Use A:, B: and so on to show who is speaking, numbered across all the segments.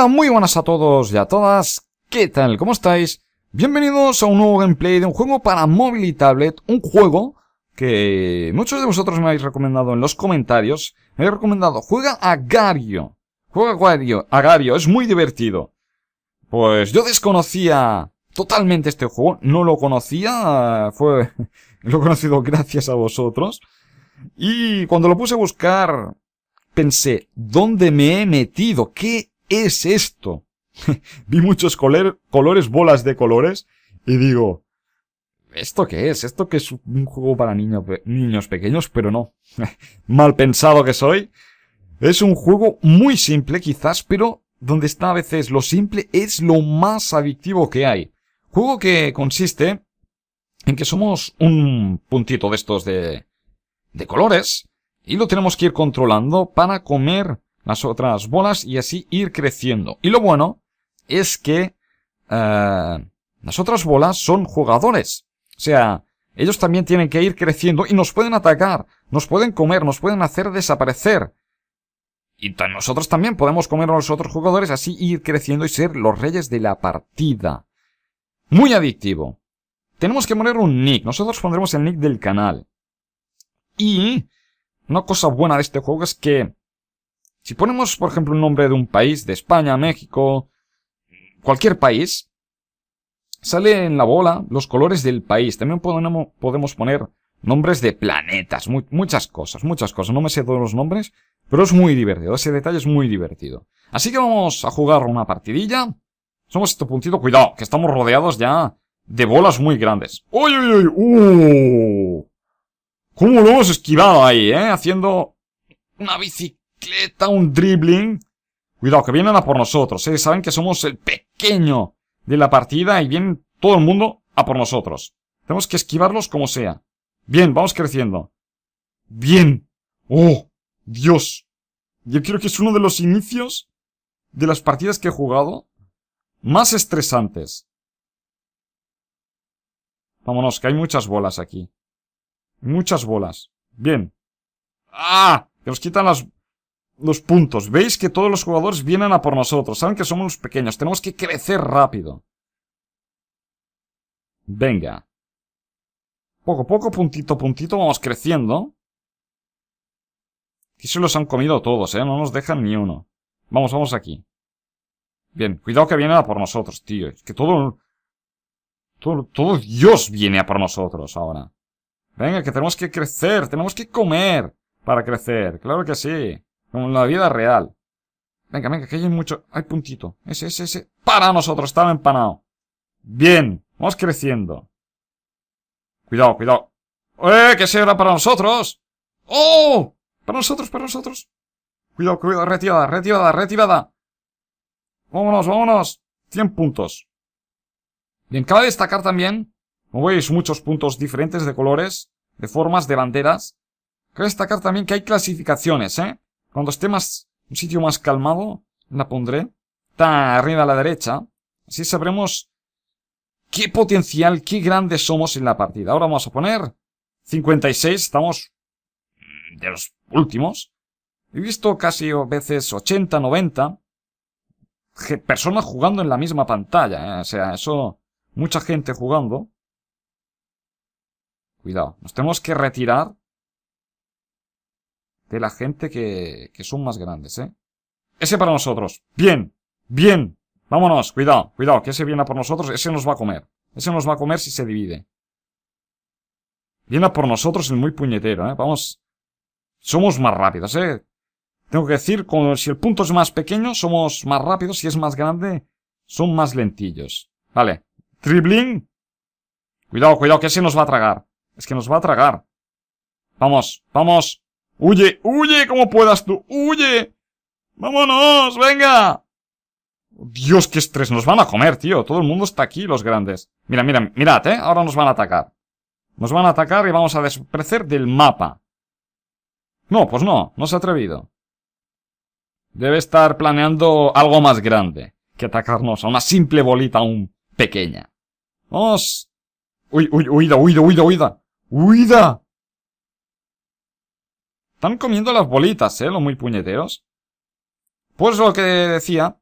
A: Hola, muy buenas a todos y a todas. ¿Qué tal? ¿Cómo estáis? Bienvenidos a un nuevo gameplay de un juego para móvil y tablet. Un juego que muchos de vosotros me habéis recomendado en los comentarios. Me habéis recomendado, juega a Gario. Juega a Agario, es muy divertido. Pues yo desconocía totalmente este juego, no lo conocía, fue, lo he conocido gracias a vosotros. Y cuando lo puse a buscar, pensé, ¿dónde me he metido? ¿Qué es esto? Vi muchos colores, bolas de colores, y digo, ¿esto qué es? ¿Esto qué es un juego para niños pequeños? Pero no, mal pensado que soy. Es un juego muy simple quizás, pero donde está a veces lo simple es lo más adictivo que hay. Juego que consiste en que somos un puntito de estos de, de colores y lo tenemos que ir controlando para comer las otras bolas y así ir creciendo. Y lo bueno es que eh, las otras bolas son jugadores. O sea, ellos también tienen que ir creciendo y nos pueden atacar, nos pueden comer, nos pueden hacer desaparecer. Y nosotros también podemos comer a los otros jugadores, así ir creciendo y ser los reyes de la partida. Muy adictivo. Tenemos que poner un nick. Nosotros pondremos el nick del canal. Y una cosa buena de este juego es que si ponemos, por ejemplo, un nombre de un país, de España, México, cualquier país, sale en la bola los colores del país. También podemos poner nombres de planetas, muchas cosas, muchas cosas. No me sé todos los nombres, pero es muy divertido. Ese detalle es muy divertido. Así que vamos a jugar una partidilla. Somos este puntito. Cuidado, que estamos rodeados ya de bolas muy grandes. ¡Uy, uy, uy! uy ¡Uh! ¿Cómo lo hemos esquivado ahí, eh? Haciendo una bici un dribbling. Cuidado, que vienen a por nosotros. ¿eh? Saben que somos el pequeño de la partida y vienen todo el mundo a por nosotros. Tenemos que esquivarlos como sea. Bien, vamos creciendo. Bien. Oh, Dios. Yo creo que es uno de los inicios de las partidas que he jugado más estresantes. Vámonos, que hay muchas bolas aquí. Muchas bolas. Bien. ¡Ah! Que nos quitan las los puntos. Veis que todos los jugadores vienen a por nosotros. Saben que somos los pequeños. Tenemos que crecer rápido. Venga. Poco a poco, puntito a puntito, vamos creciendo. Aquí se los han comido todos, ¿eh? No nos dejan ni uno. Vamos, vamos aquí. Bien, cuidado que viene a por nosotros, tío. Es que todo... Todo, todo Dios viene a por nosotros ahora. Venga, que tenemos que crecer, tenemos que comer para crecer. Claro que sí. Como en la vida real. Venga, venga, que hay mucho... Hay puntito. Ese, ese, ese. Para nosotros, estaba empanado. Bien, vamos creciendo. Cuidado, cuidado. ¡Eh, que era para nosotros! ¡Oh! Para nosotros, para nosotros. Cuidado, cuidado, retirada, retirada, retirada. Vámonos, vámonos. 100 puntos. Bien, cabe destacar también, como veis, muchos puntos diferentes de colores, de formas, de banderas. Cabe destacar también que hay clasificaciones, ¿eh? Cuando esté más, un sitio más calmado, la pondré. Está arriba a la derecha. Así sabremos qué potencial, qué grandes somos en la partida. Ahora vamos a poner 56, estamos de los últimos. He visto casi veces 80, 90 personas jugando en la misma pantalla. Eh. O sea, eso, mucha gente jugando. Cuidado, nos tenemos que retirar de la gente que, que son más grandes, ¿eh? Ese para nosotros. Bien. Bien. Vámonos. Cuidado. Cuidado. Que ese viene a por nosotros. Ese nos va a comer. Ese nos va a comer si se divide. Viene a por nosotros el muy puñetero, ¿eh? Vamos. Somos más rápidos, ¿eh? Tengo que decir, como si el punto es más pequeño, somos más rápidos. Si es más grande, son más lentillos. Vale. Tribling. Cuidado, cuidado, que ese nos va a tragar. Es que nos va a tragar. Vamos, vamos. Huye, huye como puedas tú, huye. Vámonos, venga. Dios, qué estrés, nos van a comer, tío. Todo el mundo está aquí, los grandes. Mira, mira, mirad, eh. Ahora nos van a atacar. Nos van a atacar y vamos a desaparecer del mapa. No, pues no, no se ha atrevido. Debe estar planeando algo más grande que atacarnos a una simple bolita aún pequeña. Vamos. Uy, uy, huida, huida, huida, huida. ¡Huida! Están comiendo las bolitas, ¿eh? Los muy puñeteros. Pues lo que decía...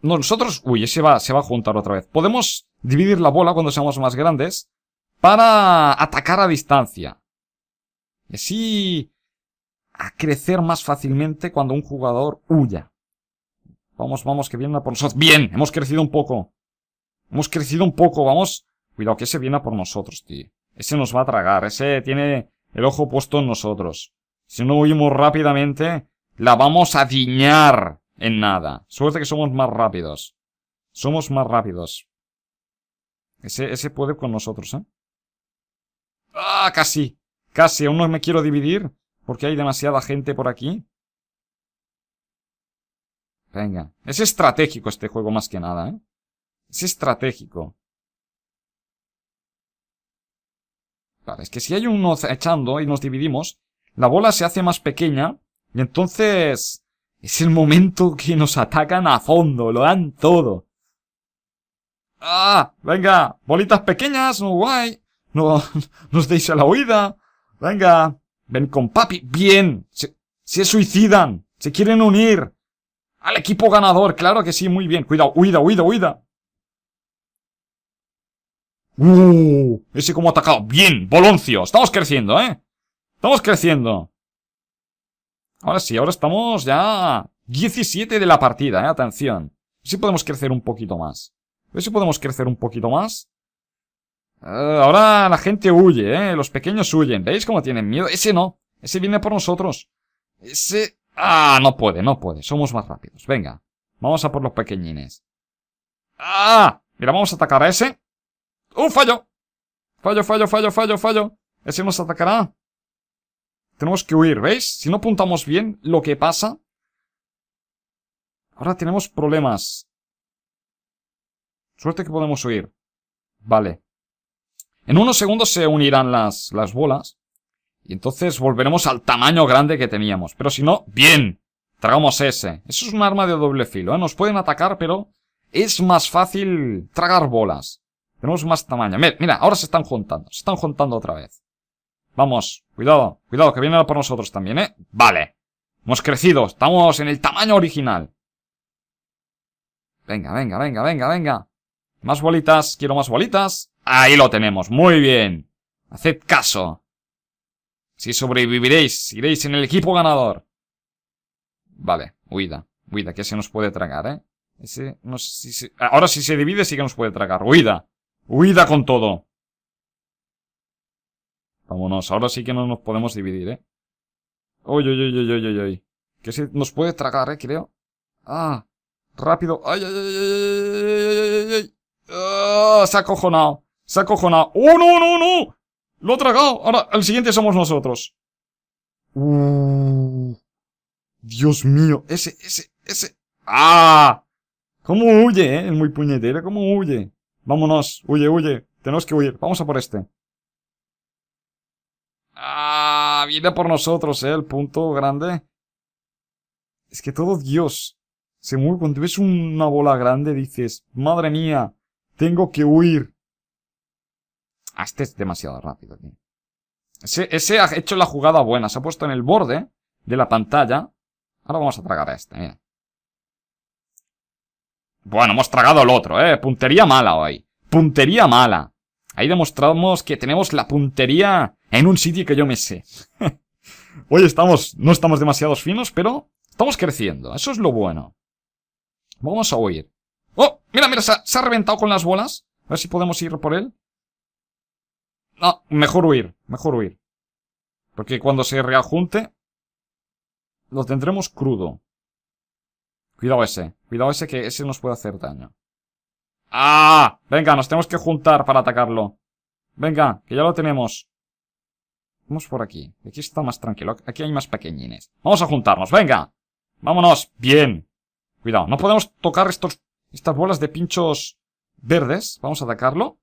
A: Nosotros... Uy, ese va, se va a juntar otra vez. Podemos dividir la bola cuando seamos más grandes para atacar a distancia. Y así... a crecer más fácilmente cuando un jugador huya. Vamos, vamos, que viene a por nosotros. ¡Bien! Hemos crecido un poco. Hemos crecido un poco, vamos... Cuidado, que ese viene a por nosotros, tío. Ese nos va a tragar. Ese tiene el ojo puesto en nosotros. Si no huimos rápidamente, la vamos a diñar en nada. Suerte que somos más rápidos. Somos más rápidos. Ese, ese puede con nosotros, ¿eh? ¡Ah! Casi. Casi. Aún no me quiero dividir porque hay demasiada gente por aquí. Venga. Es estratégico este juego más que nada, ¿eh? Es estratégico. Es que si hay uno echando y nos dividimos, la bola se hace más pequeña y entonces es el momento que nos atacan a fondo, lo dan todo. ¡Ah! Venga, bolitas pequeñas, no guay. No nos deis a la huida. Venga, ven con papi. Bien, Si se suicidan, se quieren unir. Al equipo ganador, claro que sí, muy bien. Cuidado, huida, huida, huida. ¡Uh! Ese como ha atacado. Bien, Boloncio. Estamos creciendo, ¿eh? Estamos creciendo. Ahora sí, ahora estamos ya 17 de la partida, ¿eh? Atención. Si podemos crecer un poquito más. A ver si podemos crecer un poquito más. Eh, ahora la gente huye, ¿eh? Los pequeños huyen. ¿Veis cómo tienen miedo? Ese no. Ese viene por nosotros. Ese... Ah, no puede, no puede. Somos más rápidos. Venga. Vamos a por los pequeñines. Ah, mira, vamos a atacar a ese. ¡Un ¡Uh, fallo! Fallo, fallo, fallo, fallo, fallo. Ese nos atacará. Tenemos que huir, ¿veis? Si no apuntamos bien lo que pasa. Ahora tenemos problemas. Suerte que podemos huir. Vale. En unos segundos se unirán las, las bolas. Y entonces volveremos al tamaño grande que teníamos. Pero si no, ¡bien! Tragamos ese. Eso es un arma de doble filo, ¿eh? Nos pueden atacar, pero es más fácil tragar bolas. Tenemos más tamaño. Mira, ahora se están juntando. Se están juntando otra vez. Vamos, cuidado, cuidado, que viene por nosotros también, ¿eh? Vale. Hemos crecido, estamos en el tamaño original. Venga, venga, venga, venga, venga. Más bolitas, quiero más bolitas. Ahí lo tenemos, muy bien. Haced caso. Si sobreviviréis, iréis en el equipo ganador. Vale, huida, huida, que se nos puede tragar, ¿eh? Ese, no si Ahora si se divide sí que nos puede tragar, huida. ¡Huida con todo! Vámonos, ahora sí que no nos podemos dividir, ¿eh? ¡Uy, uy, uy, uy, uy, uy! Que se nos puede tragar, ¿eh? Creo. ¡Ah! ¡Rápido! ¡Ay, ay, ay, ay, ay, ay, ay! Ah, se ha acojonado. Se ha acojonado. ¡Oh, no, no, no! Lo ha tragado. Ahora, el siguiente somos nosotros. Uh, Dios mío. Ese, ese, ese. ¡Ah! ¿Cómo huye, eh? ¡Es muy puñetero, ¿cómo huye? Vámonos, huye, huye. Tenemos que huir. Vamos a por este. Ah, viene por nosotros, ¿eh? El punto grande. Es que todo Dios. Se mueve. Cuando ves una bola grande dices, madre mía, tengo que huir. Ah, este es demasiado rápido, tío. Ese, ese ha hecho la jugada buena. Se ha puesto en el borde de la pantalla. Ahora vamos a tragar a este, mira. Bueno, hemos tragado al otro, eh. Puntería mala hoy. Puntería mala. Ahí demostramos que tenemos la puntería en un sitio que yo me sé. hoy estamos, no estamos demasiados finos, pero estamos creciendo. Eso es lo bueno. Vamos a huir. ¡Oh! Mira, mira, se ha, se ha reventado con las bolas. A ver si podemos ir por él. No, mejor huir, mejor huir. Porque cuando se reajunte, lo tendremos crudo. Cuidado ese. Cuidado ese que ese nos puede hacer daño. ¡Ah! Venga, nos tenemos que juntar para atacarlo. Venga, que ya lo tenemos. Vamos por aquí. Aquí está más tranquilo. Aquí hay más pequeñines. Vamos a juntarnos, venga. Vámonos. Bien. Cuidado, no podemos tocar estos, estas bolas de pinchos verdes. Vamos a atacarlo.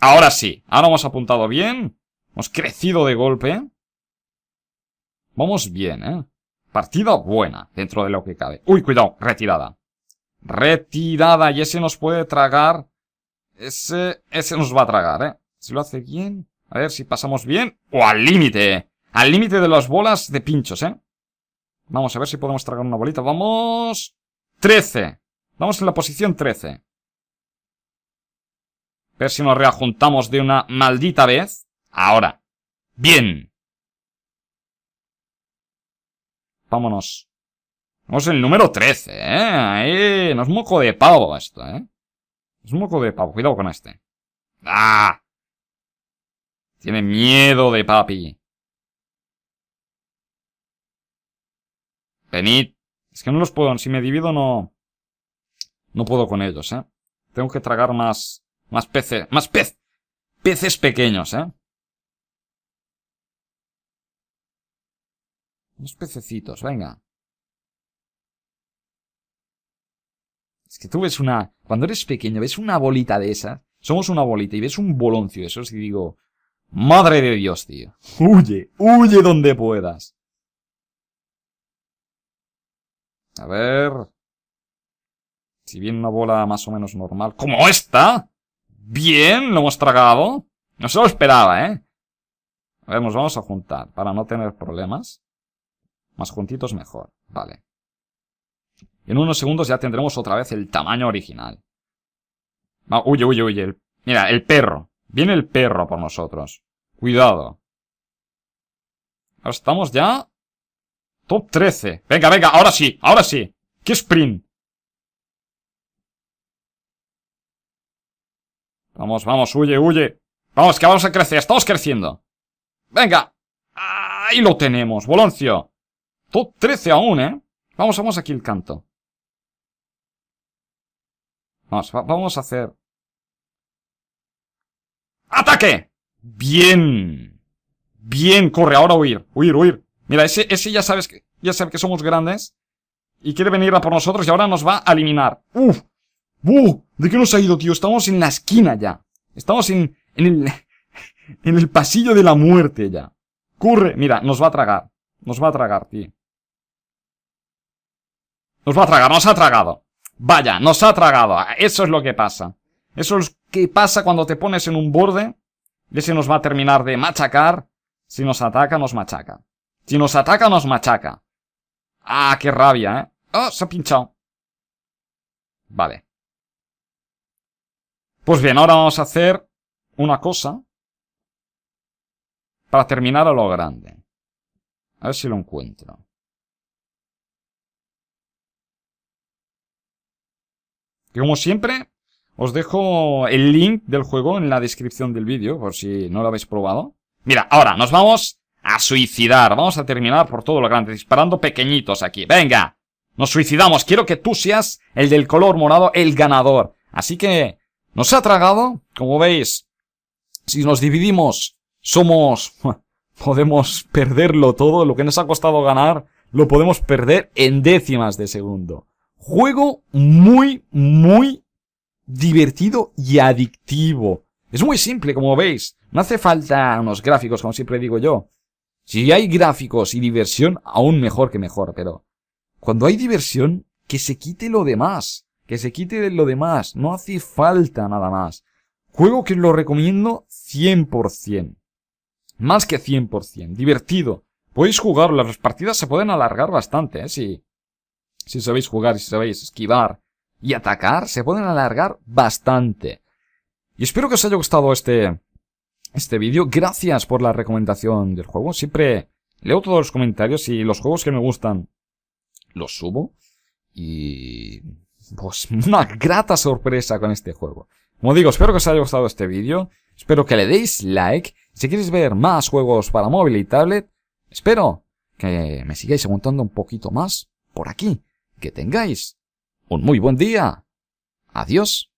A: Ahora sí. Ahora hemos apuntado bien. Hemos crecido de golpe. Vamos bien, ¿eh? Partida buena, dentro de lo que cabe. Uy, cuidado, retirada. Retirada, y ese nos puede tragar. Ese, ese nos va a tragar, eh. Si lo hace bien. A ver si pasamos bien. O al límite. Al límite de las bolas de pinchos, eh. Vamos a ver si podemos tragar una bolita. Vamos. 13. Vamos en la posición 13. A ver si nos reajuntamos de una maldita vez. Ahora. Bien. Vámonos. Vamos el número 13, ¿eh? Ahí, no es moco de pavo esto, ¿eh? Es moco de pavo, cuidado con este. ¡Ah! Tiene miedo de papi. Venid. Es que no los puedo, si me divido no... No puedo con ellos, ¿eh? Tengo que tragar más... Más peces... ¡Más pez! Peces pequeños, ¿eh? Unos pececitos, venga. Es que tú ves una... Cuando eres pequeño, ves una bolita de esas. Somos una bolita y ves un boloncio de esos y digo... Madre de Dios, tío. Huye, huye donde puedas. A ver... Si bien una bola más o menos normal... ¡Como esta! Bien, lo hemos tragado. No se lo esperaba, ¿eh? A ver, nos vamos a juntar para no tener problemas. Más juntitos mejor. Vale. en unos segundos ya tendremos otra vez el tamaño original. Va, huye, huye, huye. mira, el perro. Viene el perro por nosotros. Cuidado. Ahora estamos ya... Top 13. Venga, venga, ahora sí, ahora sí. ¡Qué sprint! Vamos, vamos, huye, huye. Vamos, que vamos a crecer, estamos creciendo. Venga. Ahí lo tenemos, Boloncio. Top 13 aún, ¿eh? Vamos, vamos aquí el canto. Vamos, vamos a hacer... ¡Ataque! Bien. Bien, corre, ahora huir, huir, huir. Mira, ese, ese ya sabes que, ya sabe que somos grandes. Y quiere venir a por nosotros y ahora nos va a eliminar. ¡Uf! ¡Uf! ¿De qué nos ha ido, tío? Estamos en la esquina ya. Estamos en, en el, en el pasillo de la muerte ya. Corre, mira, nos va a tragar. Nos va a tragar, tío. Nos va a tragar, nos ha tragado. Vaya, nos ha tragado. Eso es lo que pasa. Eso es lo que pasa cuando te pones en un borde. Y ese nos va a terminar de machacar. Si nos ataca, nos machaca. Si nos ataca, nos machaca. Ah, qué rabia, ¿eh? Oh, se ha pinchado. Vale. Pues bien, ahora vamos a hacer una cosa. Para terminar a lo grande. A ver si lo encuentro. como siempre, os dejo el link del juego en la descripción del vídeo, por si no lo habéis probado. Mira, ahora nos vamos a suicidar. Vamos a terminar por todo lo grande, disparando pequeñitos aquí. ¡Venga! Nos suicidamos. Quiero que tú seas el del color morado, el ganador. Así que nos ha tragado, como veis. Si nos dividimos, somos... Podemos perderlo todo. Lo que nos ha costado ganar, lo podemos perder en décimas de segundo. Juego muy, muy divertido y adictivo. Es muy simple, como veis. No hace falta unos gráficos, como siempre digo yo. Si hay gráficos y diversión, aún mejor que mejor, pero cuando hay diversión, que se quite lo demás. Que se quite lo demás. No hace falta nada más. Juego que lo recomiendo 100%. Más que 100%. Divertido. Podéis jugarlo. Las partidas se pueden alargar bastante, ¿eh? Sí si sabéis jugar si sabéis esquivar y atacar, se pueden alargar bastante. Y espero que os haya gustado este, este vídeo. Gracias por la recomendación del juego. Siempre leo todos los comentarios y los juegos que me gustan los subo. Y... pues una grata sorpresa con este juego. Como digo, espero que os haya gustado este vídeo. Espero que le deis like. Si queréis ver más juegos para móvil y tablet, espero que me sigáis aguantando un poquito más por aquí. Que tengáis un muy buen día. Adiós.